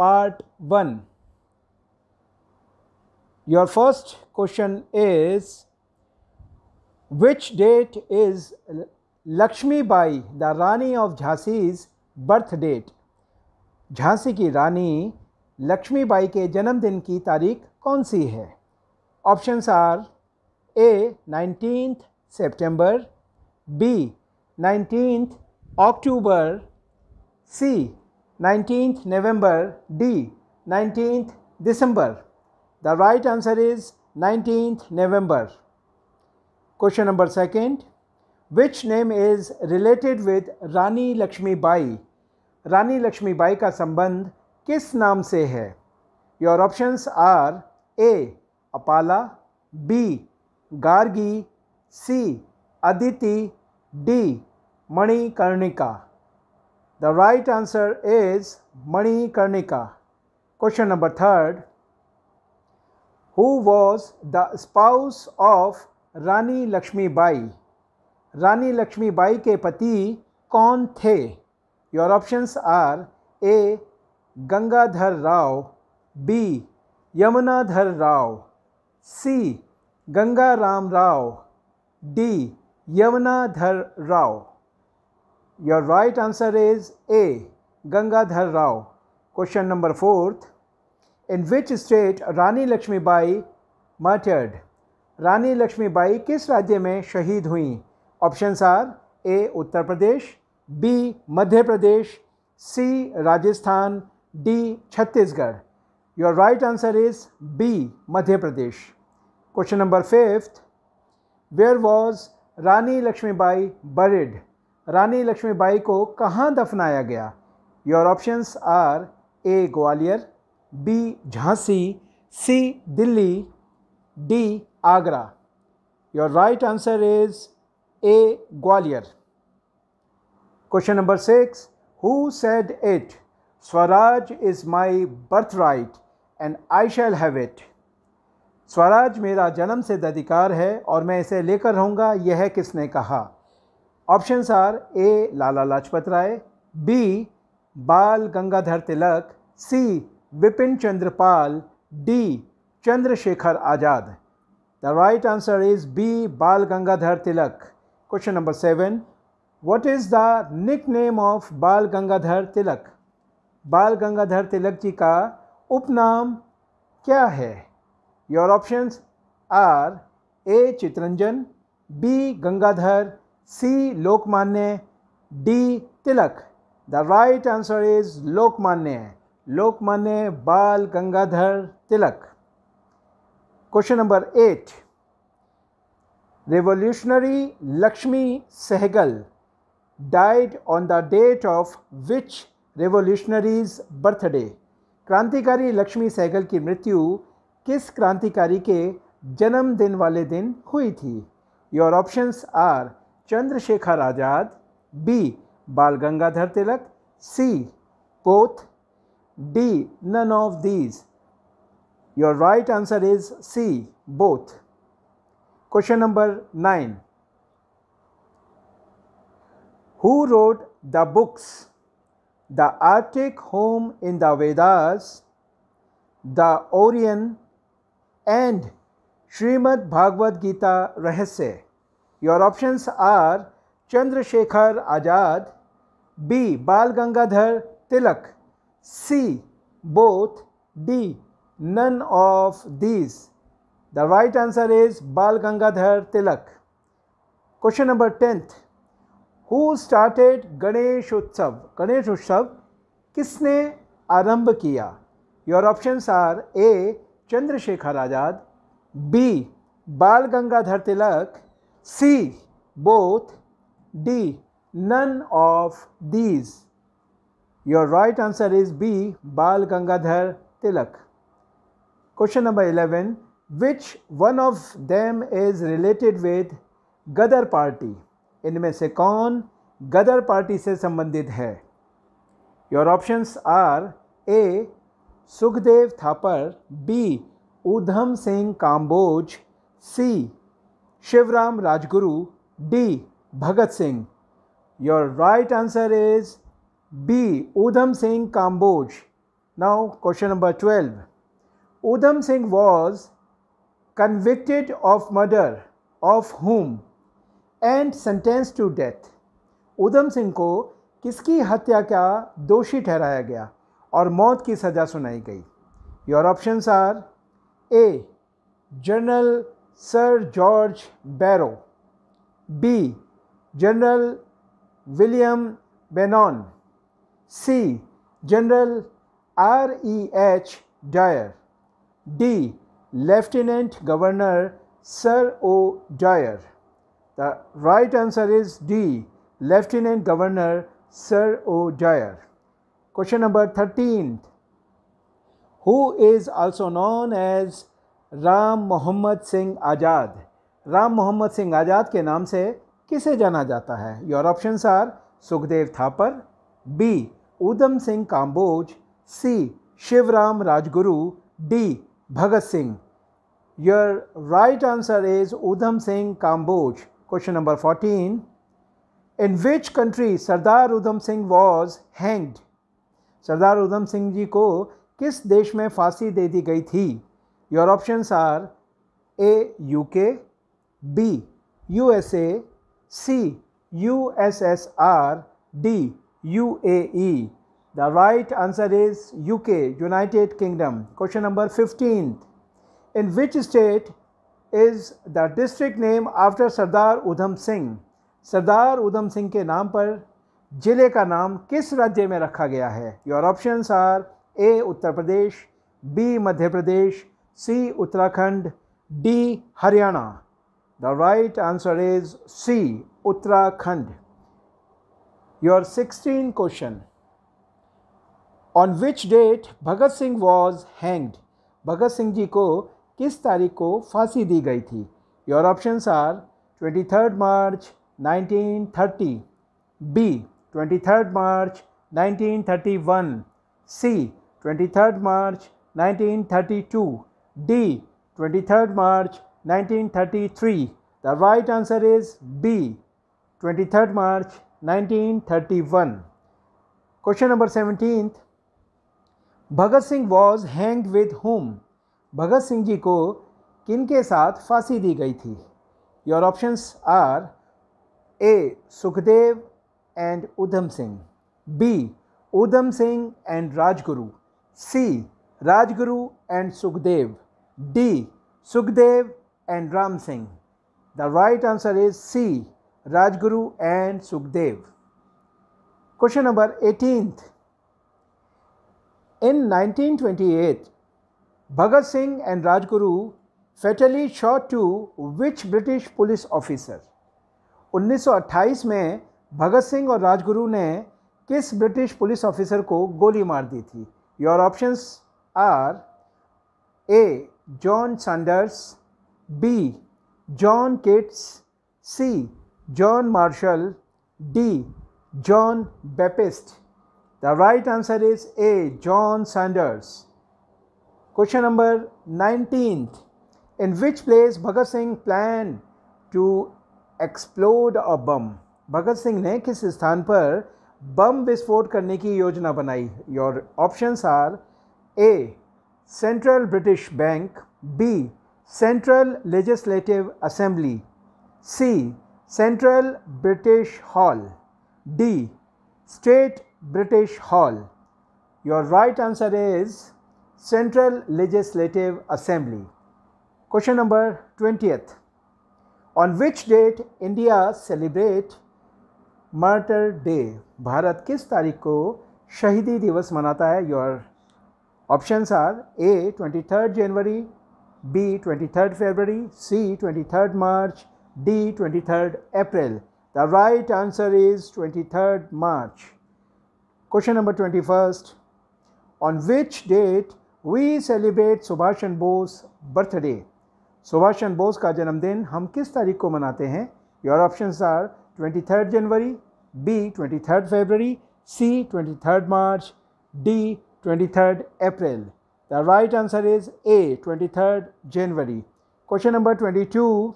part 1. Your first question is which date is Lakshmi Bai, the Rani of Jhansi's birth date? jhansi ki rani lakshmi bai ke के din ki tarikh kaun si hai options are a 19th september b 19th october c 19th November D. 19th December. The right answer is 19th November. Question number second. Which name is related with Rani Lakshmi Bai? Rani Lakshmi Bai ka sambandh kis naam se hai Your options are A Apala B Gargi C Aditi D Mani Karnika The right answer is Manikarnika. Question number third. Who was the spouse of Rani Lakshmi Bai? Rani Lakshmi Bai के पति कौन थे your options are A Gangadhar Rao B Yamunadhar Rao C Gangaram Rao D Yamunadhar Rao your right answer is A Gangadhar Rao question number fourth in which state Rani Lakshmibai martyred? Rani Lakshmibai किस राज्य में शहीद हुई options are A Uttar Pradesh B Madhya Pradesh C Rajasthan D Chhattisgarh your right answer is B Madhya Pradesh question number fifth where was Rani Lakshmibai buried रानी लक्ष्मीबाई को कहाँ दफनाया गया your options are A Gwalior B Jhansi C Delhi D Agra your right answer is A Gwalior question number six who said it Swaraj is my birthright and I shall have it Swaraj मेरा जन्म से अधिकार है और मैं इसे लेकर रहूँगा यह किसने कहा options are A Lala Lajpat Rai B Bal Gangadhar Tilak C Vipin Chandrapal D Chandrashekhar Azad the right answer is B Bal Gangadhar Tilak question number seven is the nickname of Bal Gangadhar तिलक बाल गंगाधर तिलक जी का उपनाम क्या है your options are A Chittaranjan B Gangadhar C Lokmanya D Tilak the right answer is Lokmanya Lokmanya Bal Gangadhar Tilak question number eight revolutionary Lakshmi Sehgal died on the date of which revolutionaries birthday क्रांतिकारी लक्ष्मी सहगल की मृत्यु किस क्रांतिकारी के जन्मदिन वाले दिन हुई थी your options are Chandrashekhar Azad B Bal Gangadhar Tilak C both D none of these your right answer is C both question number nine who wrote the books the arctic home in the Vedas the Orion and Shrimad Bhagavad Gita Rahasya your options are Chandrashekhar Azad B Bal Gangadhar Tilak C both D none of these the right answer is Bal Gangadhar Tilak question number tenth who started Ganesh Utsav Ganesh Utsav किसने आरंभ किया your options are A Chandrashekhar Azad B Bal Gangadhar Tilak C. Both. D. None of these. Your right answer is B. Bal Gangadhar Tilak. Question number 11. Which one of them is related with Ghadar party इनमें से कौन Ghadar party से संबंधित है your options are A Sukhdev Thapar B Udham Singh Kamboj C Shivram Rajguru. D. Bhagat Singh. Your right answer is B. Udham Singh Kamboj. Now, question number 12. Udham Singh was convicted of murder of whom and sentenced to death. Udham Singh को किसकी हत्या का दोषी ठहराया गया और मौत की सज़ा सुनाई गई your options are A general Sir George Barrow. B. General William Benon, C. General R. E. H. Dyer. D. Lieutenant Governor Sir O. Dyer. The right answer is D. Lieutenant Governor Sir O. Dyer. Question number 13. Who is also known as Ram Mohammad Singh Azad Ram Mohammad Singh Azad के नाम से किसे जाना जाता है your options are Sukhdev Thapar B Udham Singh Kamboj C Shivram Rajguru D Bhagat Singh your right answer is Udham Singh Kamboj question number fourteen in which country Sardar Udham Singh was hanged Sardar Udham Singh ji को किस देश में फांसी दे दी गई थी Your options are A. UK B. USA C. USSR D. UAE The right answer is UK, United Kingdom. Question number 15. In which state is the district name after Sardar Udham Singh? सरदार उधम सिंह के नाम पर ज़िले का नाम किस राज्य में रखा गया है your options are A Uttar Pradesh B Madhya Pradesh C. Uttarakhand, D. Haryana. The right answer is C. Uttarakhand. Your 16th question. On which date Bhagat Singh was hanged? Bhagat Singh ji को किस तारीख को फांसी दी गई थी your options are 23 March 1930, B 23 March 1931, C 23 March 1932, D. 23rd March 1933. The right answer is B. 23rd March 1931. Question number 17th. Bhagat Singh was hang with whom Bhagat Singh ji को किन के साथ फांसी दी गई थी your options are A Sukhdev and Udham Singh B Udham Singh and Rajguru C Rajguru and Sukhdev D. Sukhdev and Ram Singh. The right answer is C. Rajguru and Sukhdev. Question number 18th. In 1928, Bhagat Singh and Rajguru fatally shot to which British police officer? 1928 में भगत सिंह और राजगुरु ने किस British police officer को गोली मार दी थी your options are A John Sanders, B. John Kitts, C. John Marshall, D. John Baptist. The right answer is A. John Sanders. Question number 19th. In which place Bhagat Singh planned to explode a bomb? Bhagat Singh ne kis sthan par bomb विस्फोट करने की योजना बनाई your options are A central British bank B central legislative assembly C central British hall D state British hall your right answer is central legislative assembly question number twentieth on which date India celebrate martyr day Bharat किस तारीख को शहीदी दिवस मनाता है your Options are A 23rd January, B 23rd February, C 23rd March, D 23rd April. The right answer is 23rd March. Question number 21st. On which date we celebrate Subhash and Bose birthday? Subhash Chandra Bose का जन्मदिन हम किस तारीख को मनाते हैं your option are twenty third January B twenty third February C twenty third March D 23rd April. The right answer is A, 23rd January. Question number 22.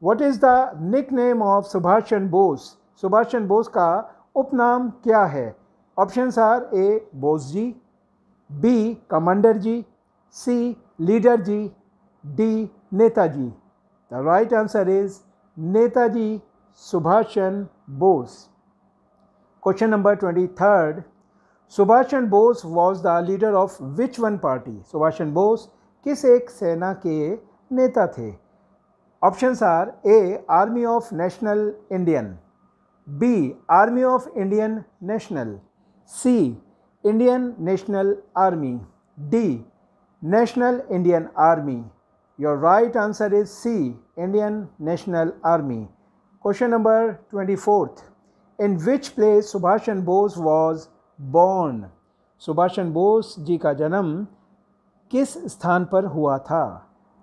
What is the nickname of Subhashan Bose? Subhashan Chandra Bose का उपनाम क्या है options are A Bose ji B commander ji C leader ji D Netaji The right answer is Netaji Subhash Chandra Bose question number twenty third Subhash Chandra Bose was the leader of which one party Subhash Chandra Bose किस एक सेना के नेता थे options are A army of national Indian B army of Indian national C Indian national army D national Indian army your right answer is C Indian national army question number twenty fourth in which place Subhash Chandra Bose was born Subhash Chandra Bose ji का जन्म किस स्थान पर हुआ था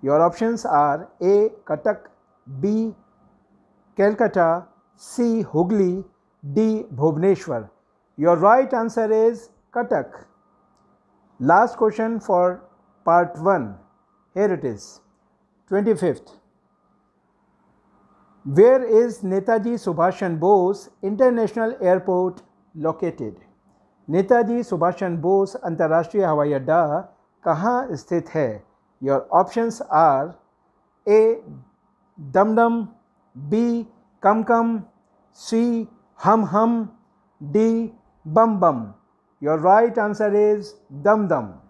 your options are A Cuttack B Calcutta C Hooghly D Bhubaneswar your right answer is Cuttack last question for part one here it is twenty fifth where is Netaji Subhash Chandra Bose international airport located Netaji Subhash Chandra Bose अंतर्राष्ट्रीय हवाई अड्डा कहाँ स्थित है your options are A Dum Dum B कम कम C हम हम डी बम बम your right answer is Dumdum